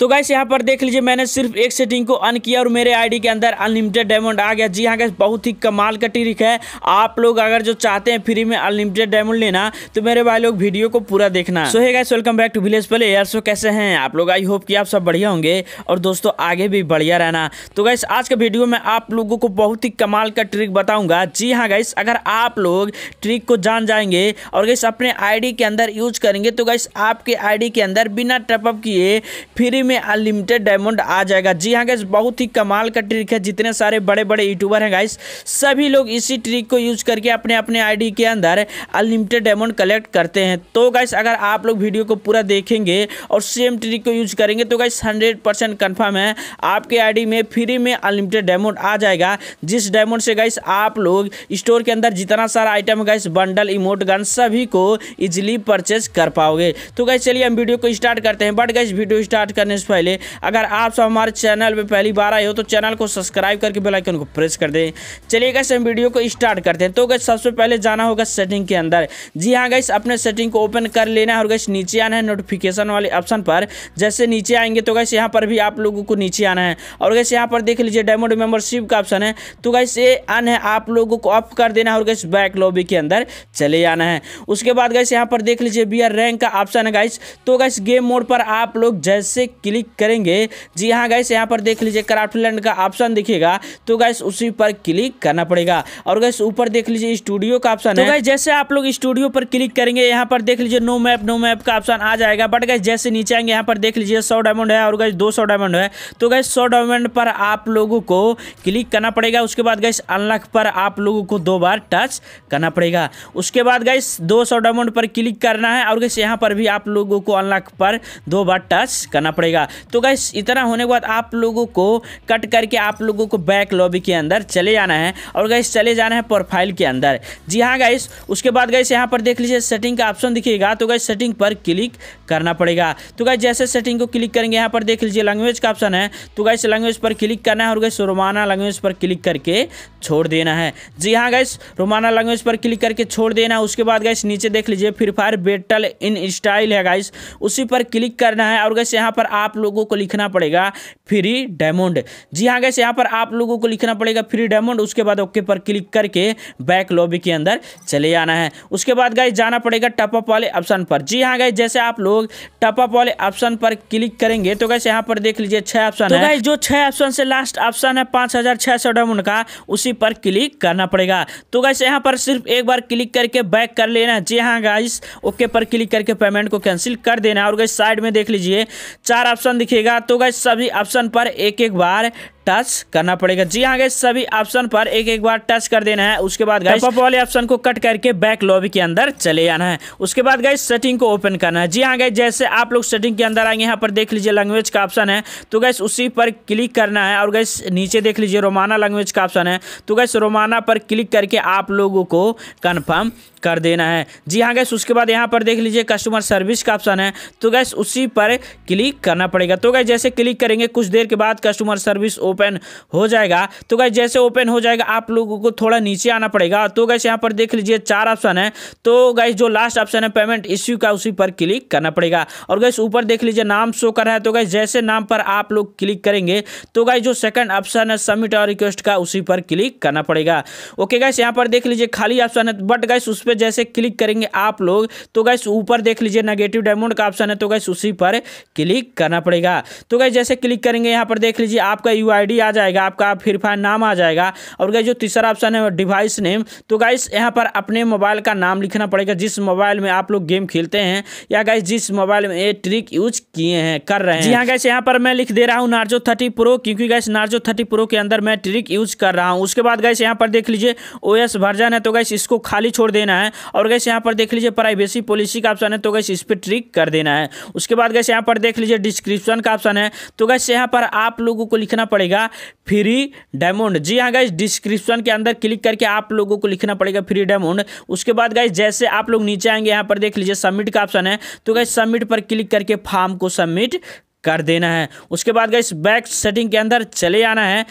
तो गाइस यहाँ पर देख लीजिए मैंने सिर्फ एक सेटिंग को अन किया और मेरे आईडी के अंदर अनलिमिटेड डायमंड आ गया जी हाँ गाइस बहुत ही कमाल का ट्रिक है आप लोग अगर जो चाहते हैं फ्री में अनलिमिटेड डायमंड लेना तो मेरे भाई लोग वीडियो को पूरा देखना सो है guys welcome back to village पहले यार सो कैसे हैं आप लोग आई होप कि आप सब बढ़िया होंगे और दोस्तों आगे भी बढ़िया रहना तो गाइस आज के वीडियो में आप लोगों को बहुत ही कमाल का ट्रिक बताऊंगा जी हाँ गाइस अगर आप लोग ट्रिक को जान जाएंगे और गाइस अपने डी के अंदर यूज करेंगे तो गाइस आपके डी के अंदर बिना टपअप किए फ्री में अनलिमिटेड डायमंड आ जाएगा जी हाँ गैस बहुत ही कमाल का ट्रिक है जितने सारे बड़े बड़े यूट्यूबर हैं गाइस सभी लोग इसी ट्रिक को यूज करके अपने अपने आईडी के अंदर अनलिमिटेड डायमंड कलेक्ट करते हैं तो गाइस अगर आप लोग वीडियो को पूरा देखेंगे और सेम ट्रिक को यूज करेंगे तो गाइस हंड्रेड परसेंट कन्फर्म है आपके आई में फ्री में अनलिमिटेड डायमंड आ जाएगा जिस डायमंड से गाइस आप लोग स्टोर के अंदर जितना सारा item guys bundle emote gun सभी को इजिली परचेज कर पाओगे तो गाइस चलिए हम वीडियो को स्टार्ट करते हैं बट गाइस वीडियो स्टार्ट करने से पहले अगर आप सब हमारे चैनल पर पहली बार आए हो तो चैनल को सब्सक्राइब करके बेलाइकन को प्रेस कर दें चलिए गैस हम वीडियो को स्टार्ट करते हैं तो गैस सबसे पहले जाना होगा सेटिंग के अंदर जी हाँ गैस अपने सेटिंग को ओपन कर लेना है और गैस नीचे आना है नोटिफिकेशन वाले ऑप्शन पर जैसे नीचे आएंगे तो गैस यहाँ पर भी आप लोगों को नीचे आना है और गैस यहाँ पर देख लीजिए डायमंड मेंबरशिप का ऑप्शन है तो गैस ये अन है आप लोगों को ऑफ कर देना है और गैस बैक लॉबी के अंदर चले आना है उसके बाद गैस यहाँ पर देख लीजिए बी रैंक का ऑप्शन है गाइस तो गैस गेम मोड पर आप लोग जैसे कि क्लिक करेंगे जी हाँ गैस यहाँ पर देख लीजिए क्राफ्टलैंड का ऑप्शन दिखेगा तो गैस उसी पर क्लिक करना पड़ेगा और गैस ऊपर देख लीजिए स्टूडियो का ऑप्शन तो है जैसे आप लोग स्टूडियो पर क्लिक करेंगे यहाँ पर देख लीजिए नो मैप नो मैप का ऑप्शन आ जाएगा बट गैस जैसे नीचे आएंगे यहाँ पर देख लीजिए सौ डायमंड है और गैस दो डायमंड है तो गैस सौ डायमंड पर आप लोगों को क्लिक करना पड़ेगा उसके बाद गैस अनलॉक पर आप लोगों को दो बार टच करना पड़ेगा उसके बाद गैस दो डायमंड पर क्लिक करना है और गैस यहाँ पर भी आप लोगों को अनलॉक पर दो बार टच करना पड़ेगा जाएगा तो गैस इतना होने के बाद आप लोगों को कट करके आप लोगों को बैक लॉबी के अंदर चले जाना है और गैस चले जाना है प्रोफाइल के अंदर जी हाँ गैस उसके बाद गैस यहाँ पर देख लीजिए सेटिंग का ऑप्शन दिखेगा तो गैस सेटिंग पर क्लिक करना पड़ेगा तो गैस जैसे सेटिंग को क्लिक करेंगे यहाँ पर देख लीजिए लैंग्वेज का ऑप्शन है तो गैस लैंग्वेज पर क्लिक करना है और गैस रोमाना लैंग्वेज पर क्लिक करके छोड़ देना है जी हाँ गैस रोमाना लैंग्वेज पर क्लिक करके छोड़ देना है उसके बाद गैस नीचे देख लीजिए free fire battle in style है गाइस उसी पर क्लिक करना है और गैस यहाँ पर आप लोगों को लिखना पड़ेगा फ्री डायमंड जी हाँ गैस यहाँ पर आप लोगों को लिखना पड़ेगा फ्री डायमंड उसके बाद ओके पर क्लिक करके बैक लॉबी के अंदर चले जाना है उसके बाद गाइज जाना पड़ेगा टपअप वाले ऑप्शन पर जी हाँ गाइज जैसे आप लोग टपअप वाले ऑप्शन पर क्लिक करेंगे तो गैस यहाँ पर देख लीजिए छह ऑप्शन तो है जो छह ऑप्शन से लास्ट ऑप्शन है पांच हजार छह सौ डायमंड का उसी पर क्लिक करना पड़ेगा तो गैस यहाँ पर सिर्फ एक बार क्लिक करके बैक कर लेना है जी हाँ गाइस ओके पर क्लिक करके पेमेंट को कैंसिल कर देना और गैस साइड में देख लीजिए चार ऑप्शन दिखेगा तो गाइस सभी ऑप्शन पर एक एक बार टच करना पड़ेगा जी हाँ गए सभी ऑप्शन पर एक एक बार टच कर देना है उसके बाद गाइस वाले ऑप्शन को कट करके बैक लॉबी के अंदर चले जाना है उसके बाद गाइस सेटिंग को ओपन करना है जी हाँ गाइस जैसे आप लोग सेटिंग के अंदर आएंगे यहाँ पर देख लीजिए लैंग्वेज का ऑप्शन है तो गैस उसी पर क्लिक करना है और गैस नीचे देख लीजिए रोमाना लैंग्वेज का ऑप्शन है तो गैस रोमाना पर क्लिक करके आप लोगों को कन्फर्म कर देना है जी हाँ गैस उसके बाद यहाँ पर देख लीजिए कस्टमर सर्विस का ऑप्शन है तो गैस उसी पर क्लिक करना पड़ेगा तो गैस जैसे क्लिक करेंगे कुछ देर के बाद कस्टमर सर्विस ओपन ओपन हो जाएगा तो गाइस जैसे ओपन हो जाएगा आप लोगों को थोड़ा नीचे आना पड़ेगा तो गाइस यहाँ पर देख लीजिए चार ऑप्शन तो है तो गाइस जो लास्ट ऑप्शन है पेमेंट इश्यू का उसी पर क्लिक करना पड़ेगा और गाइस ऊपर देख लीजिए नाम शो कर रहा है तो गाइस जैसे नाम पर आप लोग क्लिक करेंगे तो गाइस जो सेकंड ऑप्शन है सबमिट और रिक्वेस्ट का उसी पर क्लिक करना पड़ेगा ओके गाइस यहाँ पर देख लीजिए खाली ऑप्शन है बट गाइस उस पर जैसे क्लिक करेंगे आप लोग तो गाइस ऊपर देख लीजिए नेगेटिव डायमंड का ऑप्शन है तो गाइस उसी पर क्लिक करना पड़ेगा तो गाइस जैसे क्लिक करेंगे यहाँ पर देख लीजिए आपका यू आईडी आ जाएगा आपका फ्री फायर नाम आ जाएगा और गाइस जो तीसरा ऑप्शन है डिवाइस नेम तो गाइस यहाँ पर अपने मोबाइल का नाम लिखना पड़ेगा जिस मोबाइल में आप लोग गेम खेलते हैं या गाइस जिस मोबाइल में ये ट्रिक यूज किए हैं कर रहे हैं जी हाँ गाइस यहाँ पर मैं लिख दे रहा हूँ नार्जो थर्टी प्रो क्योंकि गाइस नार्जो थर्टी प्रो के अंदर मैं ट्रिक यूज कर रहा हूँ उसके बाद गाइस यहाँ पर देख लीजिए ओ एस वर्जन है तो गाइस इसको खाली छोड़ देना है और गैस यहाँ पर देख लीजिए प्राइवेसी पॉलिसी का ऑप्शन है तो गैस इस पर ट्रिक कर देना है उसके बाद गैस यहाँ पर देख लीजिए डिस्क्रिप्शन का ऑप्शन है तो गैस यहाँ पर आप लोगों को लिखना पड़ेगा पड़ेगा फ्री डायमंड जी हाँ गाइज डिस्क्रिप्शन के अंदर क्लिक करके आप लोगों को लिखना पड़ेगा फ्री डायमंड उसके बाद गाइज जैसे आप लोग नीचे आएंगे यहाँ पर देख लीजिए सबमिट का ऑप्शन है तो गाइज सबमिट पर क्लिक करके फॉर्म को सबमिट कर देना है उसके बाद गाइज बैक सेटिंग के अंदर चले आना है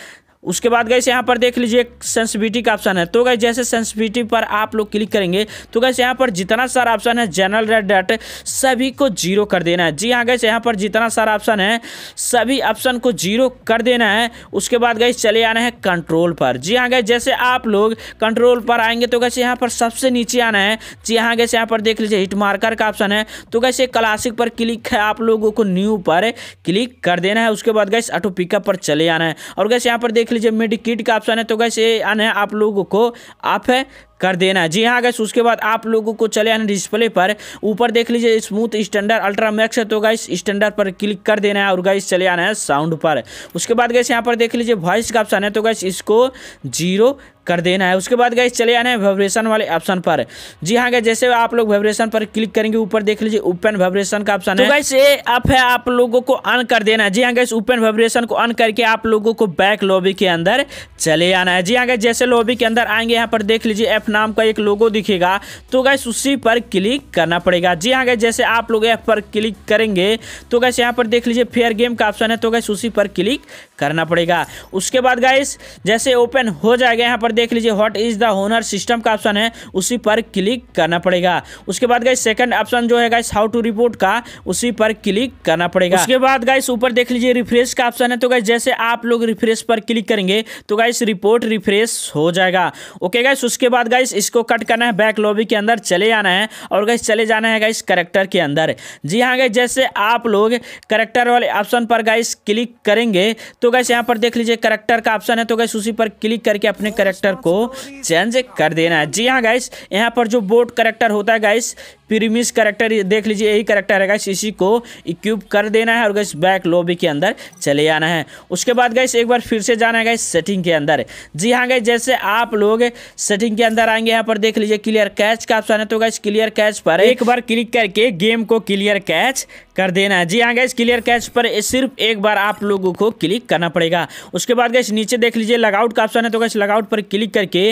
उसके बाद गैस यहाँ पर देख लीजिए सेंसिविटी का ऑप्शन है तो गैस जैसे सेंसिविटी पर आप लोग क्लिक करेंगे तो गैस यहाँ पर जितना सारा ऑप्शन है जनरल रेड डाट सभी को जीरो कर देना है जी हाँ गैस यहाँ पर जितना सारा ऑप्शन है सभी ऑप्शन को जीरो कर देना है उसके बाद गैस चले आना है कंट्रोल पर जी हाँ गैस जैसे आप लोग कंट्रोल पर आएंगे तो गैसे यहाँ पर सबसे नीचे आना है जी हाँ गए यहाँ पर देख लीजिए हिट मार्कर का ऑप्शन है तो गैसे क्लासिक पर क्लिक है आप लोगों को न्यू पर क्लिक कर देना है उसके बाद गैस ऑटो पिकअप पर चले आना है और गैस यहाँ पर देख देख लीजिए मेडिकिट का ऑप्शन है तो गैस ये आना है आप लोगों को आप है कर देना जी हाँ गैस उसके बाद आप लोगों को चले आना डिस्प्ले पर ऊपर देख लीजिए स्मूथ स्टैंडर्ड अल्ट्रा मैक्स है तो गाइस स्टैंडर्ड पर क्लिक कर देना है और गाइस चले आना है साउंड पर उसके बाद गैस यहाँ पर देख लीजिए वॉइस का ऑप्शन है तो गैस इसको जीरो कर देना है उसके बाद गैस चले आना है वाइब्रेशन वाले ऑप्शन पर जी हाँ गैस जैसे आप लोग वाइब्रेशन पर क्लिक करेंगे ऊपर देख लीजिए ओपन वाइब्रेशन का ऑप्शन तो है गैस ये अप है आप लोगों को ऑन कर देना है जी हाँ गैस ओपन वाइब्रेशन को ऑन करके आप लोगों को बैक लॉबी के अंदर चले आना है जी हाँ गैस जैसे लॉबी के अंदर आएंगे यहाँ पर देख लीजिए एफ नाम का एक लोगो दिखेगा तो गैस उसी पर क्लिक करना पड़ेगा जी हाँ गैस जैसे आप लोग ऐप पर क्लिक करेंगे तो गैस यहाँ पर देख लीजिए फेयर गेम का ऑप्शन है तो गैस उसी पर क्लिक करना पड़ेगा उसके बाद गाइस जैसे ओपन हो जाएगा यहाँ पर देख लीजिए what is the honour system का ऑप्शन है उसी पर क्लिक करना पड़ेगा उसके बाद गाइस सेकंड ऑप्शन जो है गाइस हाउ टू रिपोर्ट का उसी पर क्लिक करना पड़ेगा उसके बाद गाइस ऊपर देख लीजिए रिफ्रेश का ऑप्शन है तो गाइस जैसे आप लोग रिफ्रेश पर क्लिक करेंगे तो गाइस रिपोर्ट रिफ्रेश हो जाएगा ओके गाइस उसके बाद गाइस इसको कट करना है बैक लॉबी के अंदर चले जाना है और गाइस चले जाना है गाइस करेक्टर के अंदर जी हाँ गाइस जैसे आप लोग करेक्टर वाले ऑप्शन पर गाइस क्लिक करेंगे तो तो गैस यहाँ पर देख लीजिए करेक्टर का ऑप्शन है तो गैस उसी पर क्लिक करके अपने करेक्टर को चेंज कर देना है जी हाँ गैस यहाँ पर जो बोर्ड करेक्टर होता है गैस प्रीमिस करेक्टर देख लीजिए यही करेक्टर है इसी को इक्विप कर देना है और गैस बैक लॉबी के अंदर चले आना है उसके बाद गैस एक बार फिर से जाना है गैस सेटिंग के अंदर जी हाँ गैस जैसे आप लोग सेटिंग के अंदर आएंगे यहाँ पर देख लीजिए क्लियर कैच का ऑप्शन है तो गैस क्लियर कैच पर एक बार क्लिक करके गेम को क्लियर कैच कर देना है जी हाँ गैस क्लियर कैच पर सिर्फ एक बार आप लोगों को क्लिक करना पड़ेगा उसके बाद गैस नीचे देख लीजिए लगआउट का ऑप्शन है तो गैस लगआउट पर क्लिक करके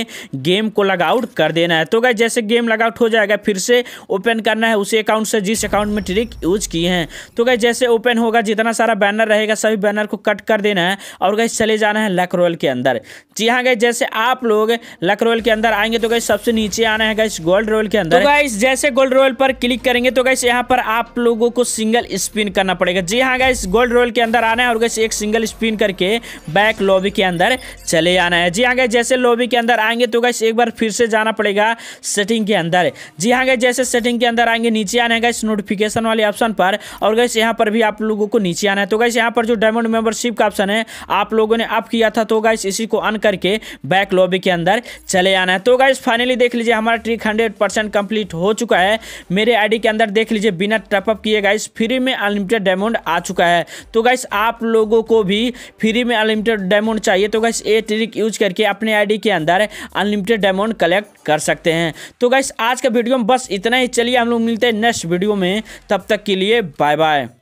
गेम को लगआउट कर देना है तो गैस जैसे गेम लगआउट हो जाएगा फिर से ओपन ओपन करना है उसी अकाउंट से जिस अकाउंट में ट्रिक यूज किए हैं तो गई जैसे ओपन होगा जितना सारा बैनर रहेगा सभी बैनर को कट कर देना है और गई चले जाना है लक रोल के अंदर जी हाँ गई जैसे आप लोग लक रोल के अंदर आएंगे तो गई सबसे नीचे आना है गई गोल्ड रोल के अंदर तो गाइस जैसे गोल्ड रोल पर क्लिक करेंगे तो गाइस यहाँ पर आप लोगों को सिंगल स्पिन करना पड़ेगा जी हाँ गाइस गोल्ड रोल के अंदर आना है और गैस एक सिंगल स्पिन करके बैक लॉबी के अंदर चले आना है जी हाँ गई जैसे लॉबी के अंदर आएंगे तो गैस एक बार फिर से जाना पड़ेगा सेटिंग के अंदर जी हाँ गई जैसे सेटिंग सेटिंग के अंदर आएंगे नीचे आने है गैस नोटिफिकेशन वाले ऑप्शन पर और गैस यहाँ पर भी आप लोगों को नीचे आना है तो गैस यहाँ पर जो डायमंड मेंबरशिप का ऑप्शन है आप लोगों ने अप किया था तो गैस इसी को अन करके बैक लॉबी के अंदर चले आना है तो गैस फाइनली देख लीजिए हमारा ट्रिक हंड्रेड कंप्लीट हो चुका है मेरे आईडी के अंदर देख लीजिए बिना टपअप किए गाइस फ्री में अनलिमिटेड डायमंड आ चुका है तो गाइस आप लोगों को भी फ्री में अनलिमिटेड डायमंड चाहिए तो गाइस ये ट्रिक यूज करके अपने आईडी के अंदर अनलिमिटेड डायमंड कलेक्ट कर सकते हैं तो गाइस आज का वीडियो में बस इतना ही चले चलिए हम लोग मिलते हैं नेक्स्ट वीडियो में तब तक के लिए बाय बाय